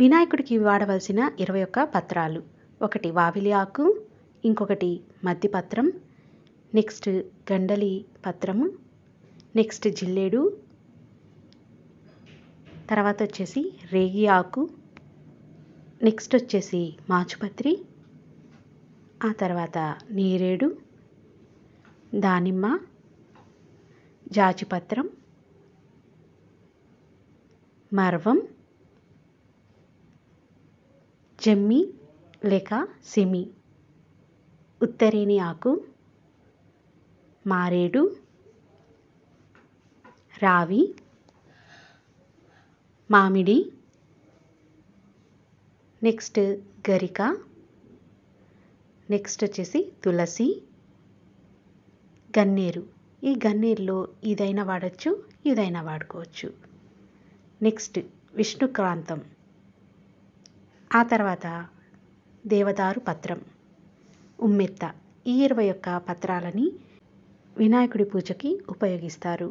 వినాయకుడికి వాడవలసిన ఇరవై ఒక్క పత్రాలు ఒకటి వావిలి ఆకు ఇంకొకటి మద్ది పత్రం నెక్స్ట్ గండలి పత్రము నెక్స్ట్ జిల్లేడు తర్వాత వచ్చేసి రేగి ఆకు నెక్స్ట్ వచ్చేసి మాచుపత్రి ఆ తర్వాత నీరేడు దానిమ్మ జాజిపత్రం మర్వం జమ్మి లేక సెమి ఉత్తరేని ఆకు మారేడు రావి మామిడి నెక్స్ట్ గరిక నెక్స్ట్ వచ్చేసి తులసి గన్నేరు ఈ గన్నేరులో ఇదైనా వాడచ్చు ఇదైనా వాడుకోవచ్చు నెక్స్ట్ విష్ణుక్రాంతం ఆ తర్వాత దేవదారు పత్రం ఉమ్మెత్త ఈ ఇరవై యొక్క పత్రాలని వినాయకుడి పూజకి ఉపయోగిస్తారు